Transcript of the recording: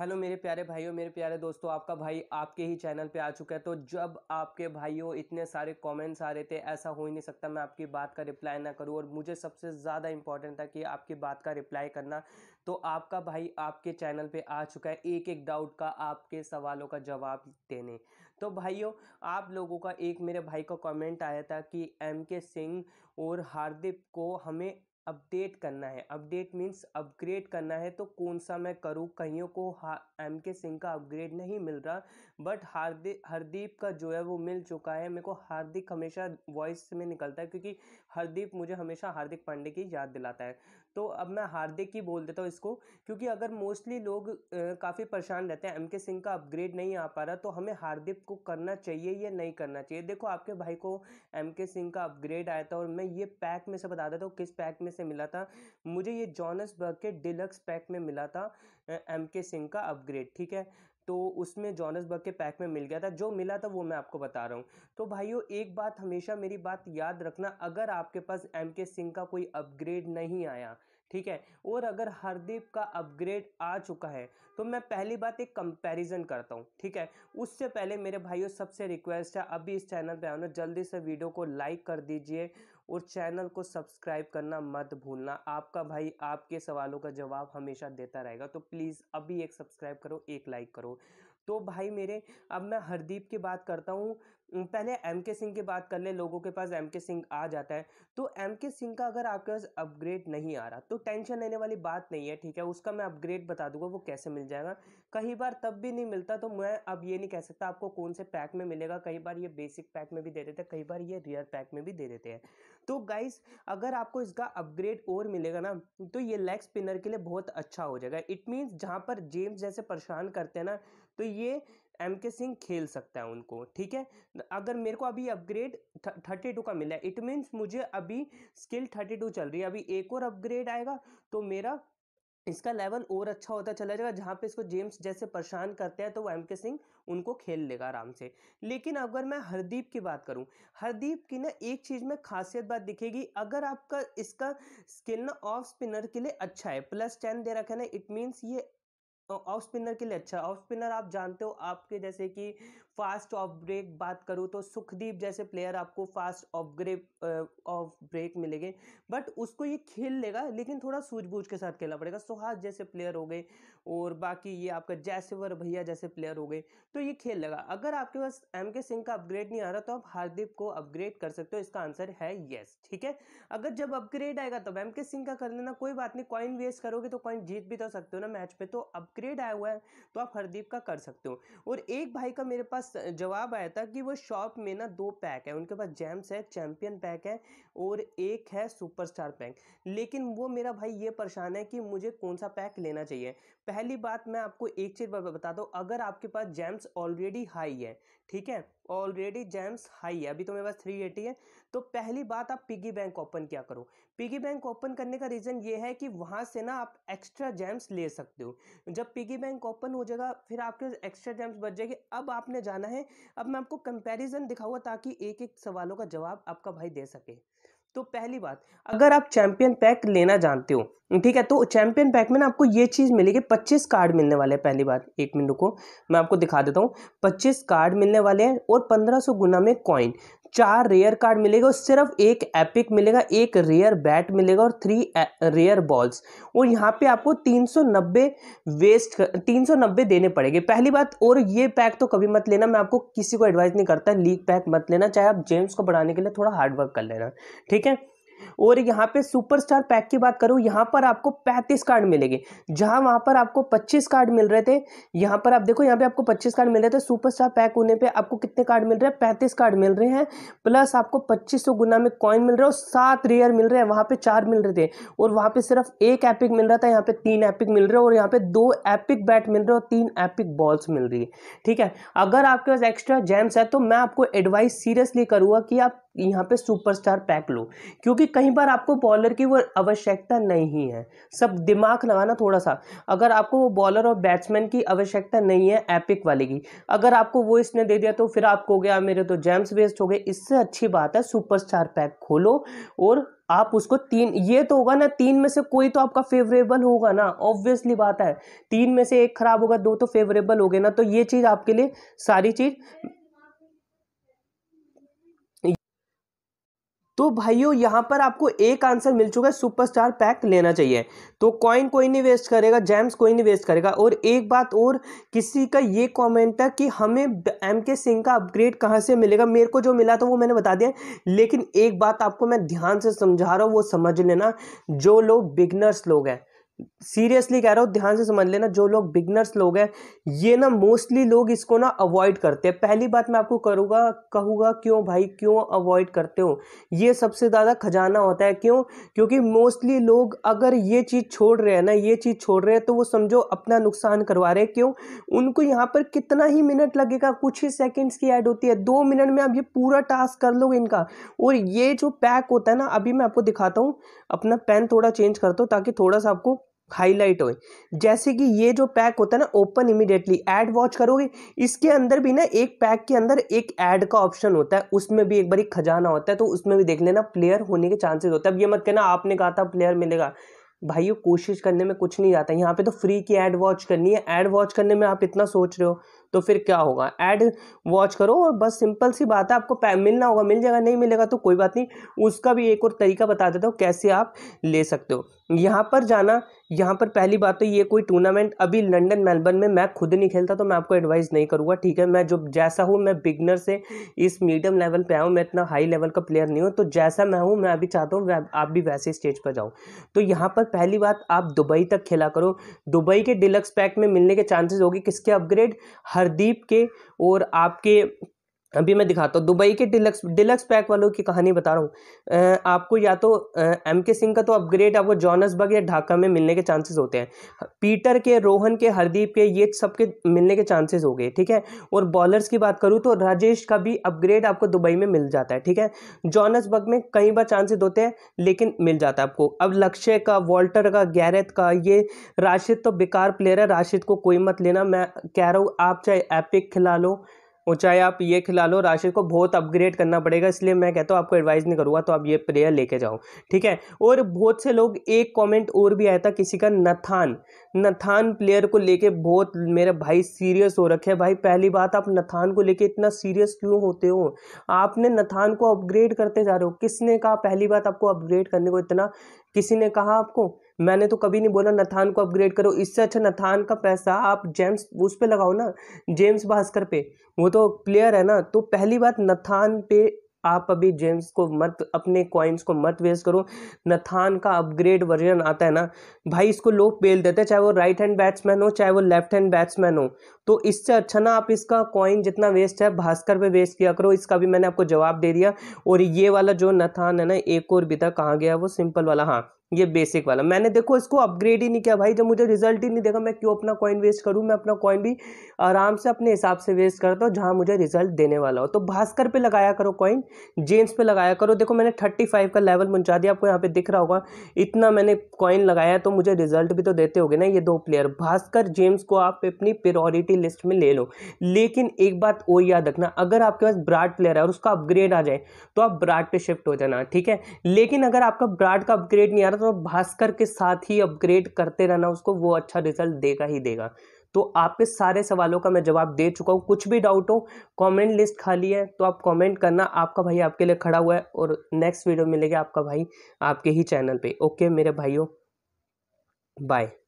hello मेरे प्यारे भाइयों मेरे प्यारे दोस्तों आपका भाई आपके ही चैनल पे आ चुका है तो जब आपके भाइयों इतने सारे कमेंट्स आ रहे थे ऐसा हो ही नहीं सकता मैं आपकी बात का रिप्लाई ना करूं और मुझे सबसे ज़्यादा इंपॉर्टेंट था कि आपकी बात का रिप्लाई करना तो आपका भाई आपके चैनल पे आ चुका है एक एक डाउट का आपके सवालों का जवाब देने तो भाइयों आप लोगों का एक मेरे भाई का कॉमेंट आया था कि एम के सिंह और हार्दिक को हमें अपडेट करना है अपडेट मीन्स अपग्रेड करना है तो कौन सा मैं करूँ कईयों को एम के सिंह का अपग्रेड नहीं मिल रहा बट हार्दिक हरदीप का जो है वो मिल चुका है मेरे को हार्दिक हमेशा वॉइस में निकलता है क्योंकि हरदीप मुझे हमेशा हार्दिक पांडे की याद दिलाता है तो अब मैं हार्दिक ही बोल देता हूँ इसको क्योंकि अगर मोस्टली लोग काफ़ी परेशान रहते हैं एम के सिंह का अपग्रेड नहीं आ पा रहा तो हमें हार्दिक को करना चाहिए या नहीं करना चाहिए देखो आपके भाई को एम के सिंह का अपग्रेड आया था और मैं ये पैक में से बता देता हूँ किस पैक में से मिला था मुझे ये जॉनसबर्ग के डिलक्स पैक में मिला था एम के सिंह का अपग्रेड ठीक है तो उसमें जॉनसबर्ग के पैक में मिल गया था जो मिला था वो मैं आपको बता रहा हूँ तो भाइयों एक बात हमेशा मेरी बात याद रखना अगर आपके पास एम के सिंह का कोई अपग्रेड नहीं आया ठीक है और अगर हरदीप का अपग्रेड आ चुका है तो मैं पहली बात एक कंपैरिजन करता हूँ ठीक है उससे पहले मेरे भाइयों सबसे रिक्वेस्ट है अभी इस चैनल पर आना जल्दी से वीडियो को लाइक कर दीजिए और चैनल को सब्सक्राइब करना मत भूलना आपका भाई आपके सवालों का जवाब हमेशा देता रहेगा तो प्लीज़ अभी एक सब्सक्राइब करो एक लाइक करो तो भाई मेरे अब मैं हरदीप की बात करता हूँ पहले एम के सिंह की बात कर ले लोगों के पास एम के सिंह आ जाता है तो एम के सिंह का अगर आपके पास अपग्रेड नहीं आ रहा तो टेंशन लेने वाली बात नहीं है ठीक है उसका मैं अपग्रेड बता दूंगा वो कैसे मिल जाएगा कई बार तब भी नहीं मिलता तो मैं अब ये नहीं कह सकता आपको कौन से पैक में मिलेगा कई बार ये बेसिक पैक में भी दे देते हैं कई बार ये रियर पैक में भी दे देते हैं तो गाइस अगर आपको इसका अपग्रेड और मिलेगा ना तो ये लेग स्पिनर के लिए बहुत अच्छा हो जाएगा इट मीन्स जहाँ पर जेम्स जैसे परेशान करते हैं ना तो ये एम के सिंह खेल सकता है उनको ठीक है अगर मेरे को अभी अपग्रेड थर्टी टू का मिला है इट मीन्स मुझे अभी स्किल थर्टी टू चल रही है अभी एक और अपग्रेड आएगा तो मेरा इसका लेवल और अच्छा होता चला जाएगा जहाँ पे इसको जेम्स जैसे परेशान करते हैं तो वो एम के सिंह उनको खेल लेगा आराम से लेकिन अगर मैं हरदीप की बात करूँ हरदीप की ना एक चीज़ में खासियत बात दिखेगी अगर आपका इसका स्किल ना ऑफ स्पिनर के लिए अच्छा है प्लस टेन दे रखा है ना इट मीन्स ये ऑफ तो स्पिनर के लिए अच्छा ऑफ स्पिनर आप जानते हो आपके जैसे कि फास्ट ऑफ ब्रेक बात करूँ तो सुखदीप जैसे प्लेयर आपको फास्ट ऑफ ग्रेप ऑफ ब्रेक मिलेंगे बट उसको ये खेल लेगा लेकिन थोड़ा सूझबूझ के साथ खेलना पड़ेगा सुहास जैसे प्लेयर हो गए और बाकी ये आपका जैसेवर भैया जैसे प्लेयर हो गए तो ये खेल लेगा अगर आपके पास एम के सिंह का अपग्रेड नहीं आ रहा तो आप हार्दिक को अपग्रेड कर सकते हो इसका आंसर है येस ठीक है अगर जब अपग्रेड आएगा तब एम के सिंह का कर लेना कोई बात नहीं कॉइन वेस्ट करोगे तो कॉइन जीत भी तो सकते हो ना मैच में तो अपग्रेड अपग्रेड आया हुआ है तो आप हरदीप का कर सकते हो और एक भाई का मेरे पास जवाब आया था कि वो शॉप में ना दो पैक है उनके पास जैम्स है चैम्पियन पैक है और एक है सुपरस्टार पैक लेकिन वो मेरा भाई ये परेशान है कि मुझे कौन सा पैक लेना चाहिए पहली बात मैं आपको एक चीज़ बता दो अगर आपके पास जैम्स ऑलरेडी हाई है ठीक है ऑलरेडी जैम्स हाई है अभी तो मेरे पास थ्री एटी है तो पहली बात आप पिगी बैंक ओपन क्या करो पिगी बैंक ओपन करने का रीज़न ये है कि वहाँ से ना आप एक्स्ट्रा जैम्स ले सकते हो जब पिगी बैंक ओपन हो जाएगा फिर आपके एक्स्ट्रा जैम्स बच जाएगी अब आपने जाना है अब मैं आपको कंपेरिजन दिखाऊंगा ताकि एक एक सवालों का जवाब आपका भाई दे सके तो पहली बात अगर आप चैंपियन पैक लेना जानते हो ठीक है तो चैंपियन पैक में ना आपको ये चीज़ मिलेगी पच्चीस कार्ड मिलने वाले हैं पहली बात एक मिनट को मैं आपको दिखा देता हूँ पच्चीस कार्ड मिलने वाले हैं और पंद्रह सौ गुना में कॉइन चार रेयर कार्ड मिलेगा और सिर्फ एक एपिक मिलेगा एक रेयर बैट मिलेगा और थ्री रेयर बॉल्स और यहाँ पे आपको 390 वेस्ट कर, 390 देने पड़ेंगे पहली बात और ये पैक तो कभी मत लेना मैं आपको किसी को एडवाइस नहीं करता लीग पैक मत लेना चाहे आप जेम्स को बढ़ाने के लिए थोड़ा हार्डवर्क कर लेना ठीक है और यहाँ पे सुपरस्टार पैक की बात करूँ यहाँ पर आपको 35 कार्ड मिलेंगे जहाँ वहाँ पर आपको 25 कार्ड मिल रहे थे यहाँ पर आप देखो यहाँ पे आपको 25 कार्ड मिल रहे थे सुपरस्टार पैक होने पे आपको कितने कार्ड मिल रहे हैं 35 कार्ड मिल रहे हैं प्लस आपको 2500 सौ गुना में कॉइन मिल रहा है और सात रेयर मिल रहे हैं वहाँ पर चार मिल रहे थे और वहाँ पर सिर्फ एक एपिक मिल रहा था यहाँ पर तीन एपिक मिल रहे और यहाँ पर दो एपिक बैट मिल रहे और तीन एपिक बॉल्स मिल रही है ठीक है अगर आपके पास एक्स्ट्रा जेम्स है तो मैं आपको एडवाइस सीरियसली करूँगा कि आप यहाँ पे सुपरस्टार पैक लो क्योंकि कहीं बार आपको बॉलर की वो आवश्यकता नहीं है सब दिमाग लगाना थोड़ा सा अगर आपको वो बॉलर और बैट्समैन की आवश्यकता नहीं है एपिक वाले की अगर आपको वो इसने दे दिया तो फिर आप हो गया मेरे तो जैम्स वेस्ट हो गए इससे अच्छी बात है सुपर पैक खोलो और आप उसको तीन ये तो होगा ना तीन में से कोई तो आपका फेवरेबल होगा ना ऑब्वियसली बात है तीन में से एक खराब होगा दो तो फेवरेबल हो गए ना तो ये चीज़ आपके लिए सारी चीज़ तो भाइयों यहाँ पर आपको एक आंसर मिल चुका है सुपरस्टार पैक लेना चाहिए तो कॉइन कोई नहीं वेस्ट करेगा जैम्स कोई नहीं वेस्ट करेगा और एक बात और किसी का ये कमेंट था कि हमें एम के सिंह का अपग्रेड कहाँ से मिलेगा मेरे को जो मिला था वो मैंने बता दिया लेकिन एक बात आपको मैं ध्यान से समझा रहा हूँ वो समझ लेना जो लोग बिगनर्स लोग हैं सीरियसली कह रहा हूँ ध्यान से समझ लेना जो लोग बिगनर्स लोग हैं ये ना मोस्टली लोग इसको ना अवॉइड करते हैं पहली बात मैं आपको करूँगा कहूँगा क्यों भाई क्यों अवॉइड करते हो ये सबसे ज़्यादा खजाना होता है क्यों क्योंकि मोस्टली लोग अगर ये चीज़ छोड़ रहे हैं ना ये चीज़ छोड़ रहे हैं तो वो समझो अपना नुकसान करवा रहे हैं क्यों उनको यहाँ पर कितना ही मिनट लगेगा कुछ ही सेकेंड्स की ऐड होती है दो मिनट में आप ये पूरा टास्क कर लोगे इनका और ये जो पैक होता है ना अभी मैं आपको दिखाता हूँ अपना पेन थोड़ा चेंज करता हूँ ताकि थोड़ा सा आपको हाईलाइट होए जैसे कि ये जो पैक होता है ना ओपन इमिडिएटली ऐड वॉच करोगे इसके अंदर भी ना एक पैक के अंदर एक ऐड का ऑप्शन होता है उसमें भी एक बार एक खजाना होता है तो उसमें भी देख लेना प्लेयर होने के चांसेस होते हैं अब ये मत कहना आपने कहा था प्लेयर मिलेगा भाई कोशिश करने में कुछ नहीं आता यहाँ पे तो फ्री की एड वॉच करनी है एड वॉच करने में आप इतना सोच रहे हो तो फिर क्या होगा एड वॉच करो और बस सिंपल सी बात है आपको मिलना होगा मिल जाएगा नहीं मिलेगा तो कोई बात नहीं उसका भी एक और तरीका बता देता हूँ कैसे आप ले सकते हो यहाँ पर जाना यहाँ पर पहली बात तो ये कोई टूर्नामेंट अभी लंदन मेलबर्न में मैं खुद नहीं खेलता तो मैं आपको एडवाइस नहीं करूँगा ठीक है मैं जो जैसा हूँ मैं बिगनर से इस मीडियम लेवल पे आऊँ मैं इतना हाई लेवल का प्लेयर नहीं हूँ तो जैसा मैं हूँ मैं अभी चाहता हूँ आप भी वैसे स्टेज पर जाऊँ तो यहाँ पर पहली बात आप दुबई तक खेला करो दुबई के डिलक्स पैक में मिलने के चांसेज होगी किसके अपग्रेड हरदीप के और आपके अभी मैं दिखाता हूँ दुबई के डिलक्स डिलक्स पैक वालों की कहानी बता रहा हूँ आपको या तो एम के सिंह का तो अपग्रेड आपको जॉनसबर्ग या ढाका में मिलने के चांसेस होते हैं पीटर के रोहन के हरदीप के ये सब के मिलने के चांसेस हो गए ठीक है और बॉलर्स की बात करूँ तो राजेश का भी अपग्रेड आपको दुबई में मिल जाता है ठीक है जॉनसबर्ग में कई बार चांसेस होते हैं लेकिन मिल जाता है आपको अब लक्ष्य का वॉल्टर का गैरत का ये राशिद तो बेकार प्लेयर है राशिद को कोई मत लेना मैं कह रहा हूँ आप चाहे एपिक खिला लो और चाहे आप ये खिला लो राशि को बहुत अपग्रेड करना पड़ेगा इसलिए मैं कहता हूँ आपको एडवाइस नहीं करूँगा तो आप ये प्लेयर लेके जाओ ठीक है और बहुत से लोग एक कॉमेंट और भी आया था किसी का नथान नथान प्लेयर को लेके बहुत मेरे भाई सीरियस हो रखे भाई पहली बात आप नथान को लेके इतना सीरियस क्यों होते हो आपने नथान को अपग्रेड करते जा रहे हो किसने कहा पहली बात आपको अपग्रेड करने को इतना किसी ने कहा आपको मैंने तो कभी नहीं बोला नथान को अपग्रेड करो इससे अच्छा नथान का पैसा आप जेम्स उस पर लगाओ ना जेम्स भास्कर पे वो तो प्लेयर है ना तो पहली बात नथान पे आप अभी जेम्स को मत अपने कॉइन्स को मत वेस्ट करो नथान का अपग्रेड वर्जन आता है ना भाई इसको लोग बेल देते हैं चाहे वो राइट हैंड बैट्समैन हो चाहे वो लेफ्ट हैंड बैट्समैन हो तो इससे अच्छा ना आप इसका कॉइन जितना वेस्ट है भास्कर पे वेस्ट किया करो इसका भी मैंने आपको जवाब दे दिया और ये वाला जो नथान है ना एक और बिता कहाँ गया वो सिंपल वाला हाँ ये बेसिक वाला मैंने देखो इसको अपग्रेड ही नहीं किया भाई जब मुझे रिजल्ट ही नहीं देखा मैं क्यों अपना कॉइन वेस्ट करूँ मैं अपना कॉइन भी आराम से अपने हिसाब से वेस्ट करता हूँ जहाँ मुझे रिजल्ट देने वाला हो तो भास्कर पे लगाया करो कॉइन जेम्स पे लगाया करो देखो मैंने थर्टी फाइव का लेवल पहुँचा दिया आपको यहाँ पे दिख रहा होगा इतना मैंने कॉइन लगाया तो मुझे रिजल्ट भी तो देते हो ना ये दो प्लेयर भास्कर जेम्स को आप अपनी प्रियोरिटी लिस्ट में ले लो लेकिन एक बात और याद रखना अगर आपके पास ब्राड प्लेयर है और उसका अपग्रेड आ जाए तो आप ब्राड पर शिफ्ट हो जाना ठीक है लेकिन अगर आपका ब्राड का अपग्रेड नहीं आ रहा और तो भास्कर के साथ ही अपग्रेड करते रहना उसको वो अच्छा रिजल्ट देगा ही देगा तो आपके सारे सवालों का मैं जवाब दे चुका हूँ कुछ भी डाउट हो कमेंट लिस्ट खाली है तो आप कमेंट करना आपका भाई आपके लिए खड़ा हुआ है और नेक्स्ट वीडियो मिलेगा आपका भाई आपके ही चैनल पे ओके मेरे भाइयों बाय